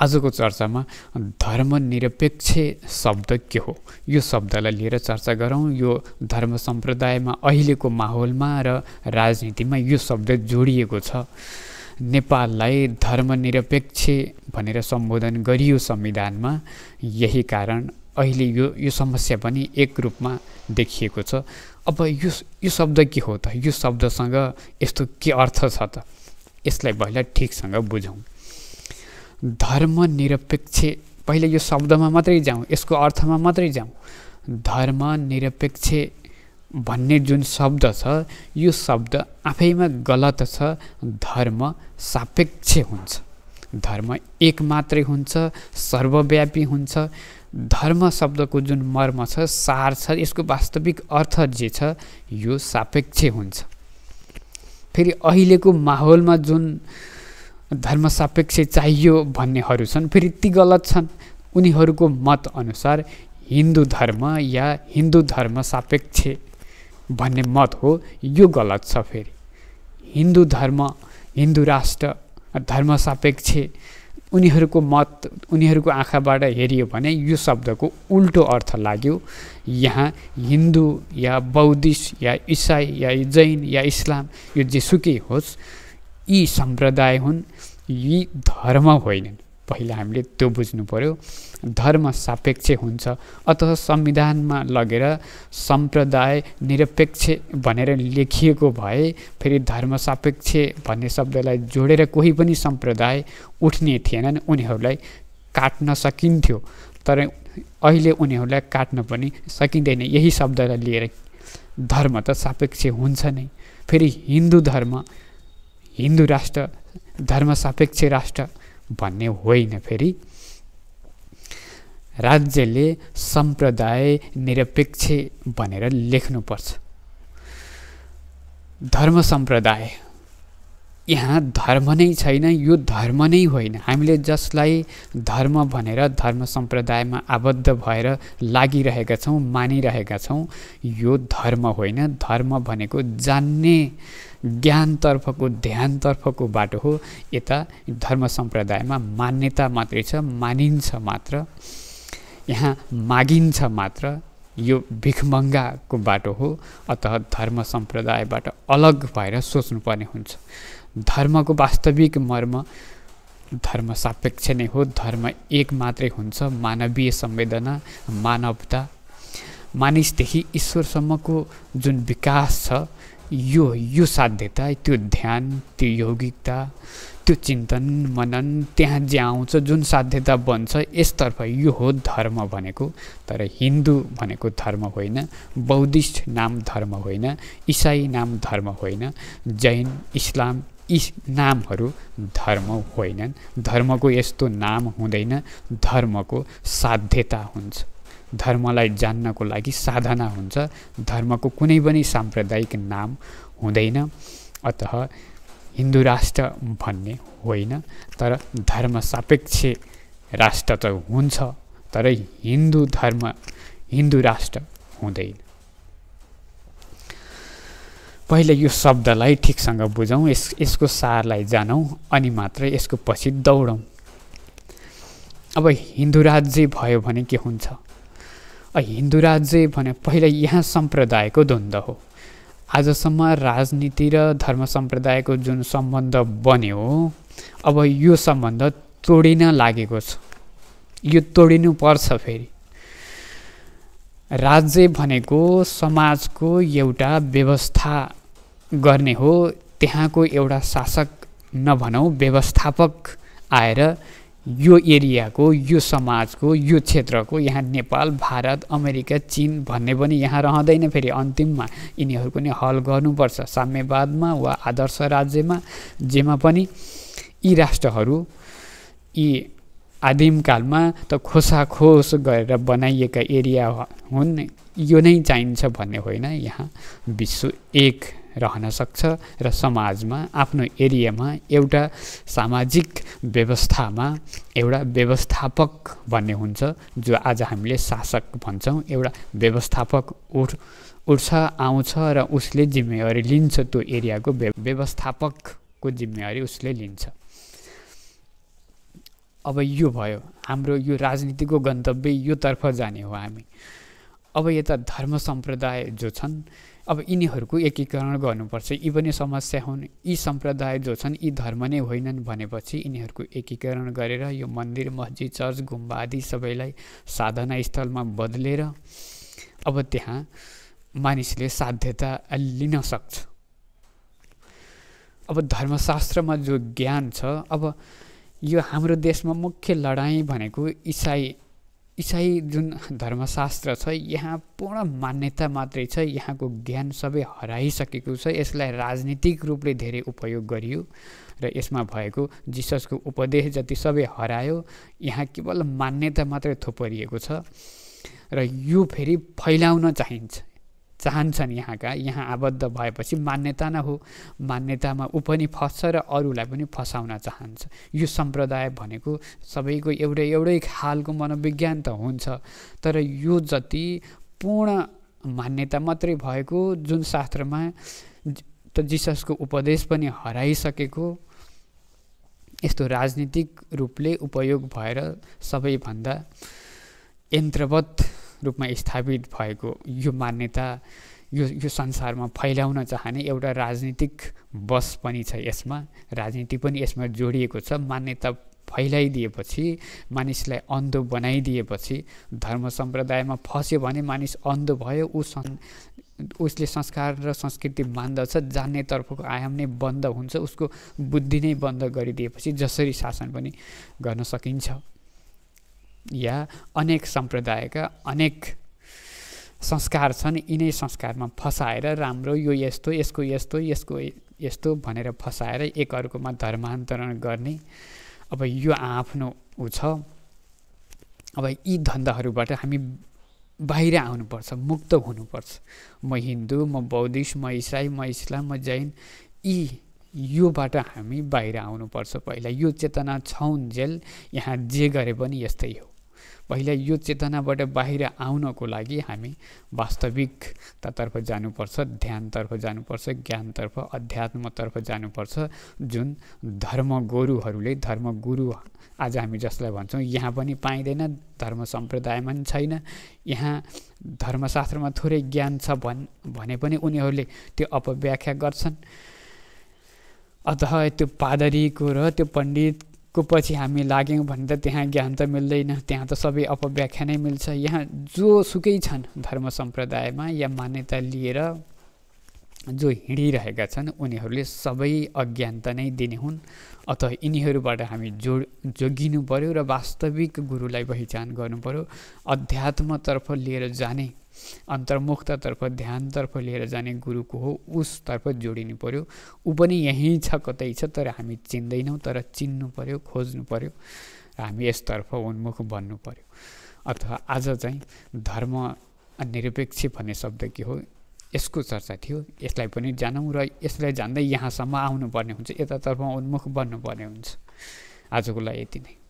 आजको चर्चामा धर्मनिरपेक्ष शब्द के हो यो शब्दलाई लिएर चर्चा गरौँ यो धर्म सम्प्रदायमा अहिलेको माहौलमा र राजनीतिमा यो शब्द जोडिएको छ नेपाललाई धर्मनिरपेक्ष भनेर सम्बोधन गरियो संविधानमा यही कारण अहिले यो यो समस्या पनि एक रूपमा देखिएको छ अब यो यो शब्द के हो त यो शब्दसँग यस्तो के अर्थ छ त यसलाई पहिला ठिकसँग बुझौँ धर्मनिरपेक्ष पहिले यो शब्दमा मात्रै जाउँ यसको अर्थमा मात्रै जाउँ धर्मनिरपेक्ष भन्ने जुन शब्द छ यो शब्द आफैमा गलत छ धर्म सापेक्ष हुन्छ धर्म एक मात्रै हुन्छ सर्वव्यापी हुन्छ धर्म शब्दको जुन मर्म छ सार छ यसको वास्तविक अर्थ जे छ यो सापेक्ष हुन्छ फेरि अहिलेको माहौलमा जुन धर्म सापेक्ष चाहियो भन्नेहरू छन् फेरि ती गलत छन् उनीहरूको अनुसार हिन्दू धर्म या हिन्दू धर्म सापेक्ष भन्ने मत हो यो गलत छ फेरि हिन्दू धर्म हिन्दू राष्ट्र धर्म सापेक्ष उनीहरूको मत उनीहरूको आँखाबाट हेरियो भने यो शब्दको उल्टो अर्थ लाग्यो यहाँ हिन्दू या बौद्धिस्ट या इसाई या जैन या इस्लाम यो जेसुकै होस् यी सम्प्रदाय हुन् यी धर्म होइनन् पहिला हामीले त्यो बुझ्नु पऱ्यो धर्म सापेक्ष हुन्छ अथवा संविधानमा लगेर सम्प्रदाय निरपेक्ष भनेर लेखिएको भए फेरि धर्म सापेक्ष भन्ने शब्दलाई जोडेर कोही पनि सम्प्रदाय उठ्ने थिएनन् उनीहरूलाई काट्न सकिन्थ्यो तर अहिले उनीहरूलाई काट्न पनि सकिँदैन यही शब्दलाई लिएर धर्म त सापेक्ष हुन्छ नै फेरि हिन्दू धर्म हिन्दू राष्ट्र धर्म सापेक्ष राष्ट्र भन्ने होइन फेरि राज्यले सम्प्रदाय निरपेक्ष भनेर लेख्नुपर्छ धर्म सम्प्रदाय यहाँ धर्म नै छैन यो धर्म नै होइन हामीले जसलाई धर्म भनेर धर्म सम्प्रदायमा आबद्ध भएर लागिरहेका छौँ मानिरहेका छौँ यो धर्म होइन धर्म भनेको जान्ने ज्ञानतर्फको ध्यानतर्फको बाटो हो यता धर्म सम्प्रदायमा मान्यता मात्रै छ मानिन्छ मात्र यहाँ मागिन्छ मात्र यो भिखमङ्गाको बाटो हो अत धर्म सम्प्रदायबाट अलग भएर सोच्नुपर्ने हुन्छ धर्मको वास्तविक मर्म धर्म सापेक्ष नै हो धर्म एक मात्रै हुन्छ मानवीय संवेदना मानवता मानिसदेखि ईश्वरसम्मको जुन विकास छ यो यो साध्यता त्यो ध्यान त्यो यौगिकता त्यो चिन्तन मनन त्यहाँ जे आउँछ जुन साध्यता बन्छ यसतर्फ यो हो धर्म भनेको तर हिन्दू भनेको धर्म होइन बौद्धिस्ट नाम धर्म होइन इसाई नाम धर्म होइन जैन इस्लाम यी नामहरू धर्म होइनन् धर्मको यस्तो नाम हुँदैन धर्मको साध्यता हुन्छ धर्मलाई जान्नको लागि साधना हुन्छ धर्मको कुनै पनि साम्प्रदायिक नाम हुँदैन अत हिन्दू राष्ट्र भन्ने होइन तर धर्म सापेक्ष राष्ट्र त हुन्छ तर हिन्दू धर्म हिन्दू राष्ट्र हुँदैन पहिले यो शब्दलाई ठिकसँग बुझौँ यस यसको सारलाई जानौँ अनि मात्र यसको पछि दौडौँ अब हिन्दू राज्य भयो भने के हुन्छ हिन्दू राज्य भने पहिला यहाँ सम्प्रदायको द्वन्द्व हो आजसम्म राजनीति र धर्म सम्प्रदायको जुन सम्बन्ध बन्यो अब यो सम्बन्ध तोडिन लागेको छ यो पर्छ फेरि राज्य भनेको समाजको एउटा व्यवस्था गर्ने हो त्यहाँको एउटा शासक नभनौँ व्यवस्थापक आएर यो एरियाको यो समाजको यो क्षेत्रको यहाँ नेपाल भारत अमेरिका चिन भन्ने पनि यहाँ रहँदैन फेरि अन्तिममा यिनीहरूको नै हल गर्नुपर्छ साम्यवादमा वा आदर्श राज्यमा जेमा पनि यी राष्ट्रहरू यी आदिमकालमा त खोसाखोस गरेर बनाइएका एरिया हुन् यो नै चाहिन्छ भन्ने होइन यहाँ विश्व एक रहन सक्छ र समाजमा आफ्नो एरियामा एउटा सामाजिक व्यवस्थामा एउटा व्यवस्थापक भन्ने हुन्छ जो आज हामीले शासक भन्छौँ एउटा व्यवस्थापक उठ उठ्छ आउँछ र उसले जिम्मेवारी लिन्छ त्यो एरियाको व्यवस्थापकको जिम्मेवारी उसले लिन्छ अब यो भयो हाम्रो यो राजनीतिको गन्तव्य योतर्फ जाने हो हामी अब यता धर्म सम्प्रदाय जो छन् अब यिनीहरूको एकीकरण गर्नुपर्छ यी पनि समस्या हुन् यी सम्प्रदाय जो छन् यी धर्म नै होइनन् भनेपछि यिनीहरूको एकीकरण गरेर यो मन्दिर मस्जिद चर्च गुम्बा आदि सबैलाई साधना स्थलमा बदलेर अब त्यहाँ मानिसले साध्यता लिन सक्छ अब धर्मशास्त्रमा जो ज्ञान छ अब यो हाम्रो देशमा मुख्य लडाइँ भनेको इसाई इसाई जुन धर्मशास्त्र छ यहाँ पूर्ण मान्यता मात्रै छ यहाँको ज्ञान सबै हराइसकेको छ यसलाई राजनीतिक रूपले धेरै उपयोग गरियो र यसमा भएको जिससको उपदेश जति सबै हरायो यहाँ केवल मान्यता मात्रै थोपरिएको छ र यो फेरि फैलाउन चाहिन्छ चाहन्छन् यहाँका यहाँ आबद्ध भएपछि मान्यता न हो मान्यतामा ऊ पनि फस्छ र अरूलाई पनि फसाउन चाहन्छ यो सम्प्रदाय भनेको सबैको एउटै एउटै खालको मनोविज्ञान त हुन्छ तर यो जति पूर्ण मान्यता मात्रै भएको जुन शास्त्रमा त जिससको उपदेश पनि हराइसकेको यस्तो राजनीतिक रूपले उपयोग भएर सबैभन्दा यन्त्रवत रूपमा स्थापित भएको यो मान्यता यो यो संसारमा फैलाउन चाहने एउटा राजनीतिक बस पनि छ यसमा राजनीति पनि यसमा जोडिएको छ मान्यता फैलाइदिएपछि मानिसलाई अन्धो बनाइदिएपछि धर्म सम्प्रदायमा फस्यो भने मानिस अन्धो भयो ऊ सन् उसले संस्कार र संस्कृति मान्दछ जान्नेतर्फको आयाम नै बन्द हुन्छ उसको बुद्धि नै बन्द गरिदिएपछि जसरी शासन पनि गर्न सकिन्छ या अनेक सम्प्रदायका अनेक संस्कार छन् यिनै संस्कारमा फसाएर राम्रो यो यस्तो यसको यस्तो यसको यस्तो भनेर फसाएर एकअर्कोमा धर्मान्तरण गर्ने अब यो आफ्नो ऊ छ अब यी धन्दाहरूबाट हामी बाहिर आउनुपर्छ मुक्त हुनुपर्छ म हिन्दू म बौद्धिस्ट म इसाई म इस्लाम म जैन यी योबाट हामी बाहिर आउनुपर्छ पहिला यो चेतना छौन्जेल यहाँ जे गरे पनि यस्तै हो पहिला यो चेतनाबाट बाहिर आउनको लागि हामी वास्तविकतातर्फ जानुपर्छ ध्यानतर्फ जानुपर्छ ज्ञानतर्फ अध्यात्मतर्फ जानुपर्छ जुन धर्म धर्मगुरुहरूले धर्मगुरु आज हामी जसलाई भन्छौँ यहाँ पनि पाइँदैन धर्म सम्प्रदायमा पनि छैन यहाँ धर्मशास्त्रमा थोरै ज्ञान छ भन् भने पनि उनीहरूले त्यो अपव्याख्या गर्छन् अत त्यो पादरीको र त्यो पण्डित को पछि हामी लाग्यौँ भने त त्यहाँ ज्ञान त मिल्दैन त्यहाँ त सबै अपव्याख्या नै मिल्छ यहाँ जोसुकै छन् धर्म सम्प्रदायमा या मान्यता लिएर जो हिँडिरहेका छन् उनीहरूले सबै अज्ञानता नै दिने हुन् अत यिनीहरूबाट हामी जो जोगिनु पऱ्यो र वास्तविक गुरुलाई पहिचान गर्नुपऱ्यो अध्यात्मतर्फ लिएर जाने अन्तर्मुखतातर्फ ध्यानतर्फ लिएर जाने गुरुको हो उसतर्फ जोडिनु पऱ्यो ऊ पनि यहीँ छ कतै छ तर हामी चिन्दैनौँ तर चिन्नु पऱ्यो खोज्नु पऱ्यो हामी यसतर्फ उन्मुख बन्नु पऱ्यो अथवा आज चाहिँ धर्म निरपेक्ष भन्ने शब्द के हो यसको चर्चा थियो यसलाई पनि जानौँ र यसलाई जान्दै यहाँसम्म आउनुपर्ने हुन्छ यतातर्फ उन्मुख बन्नुपर्ने हुन्छ आजको लागि यति नै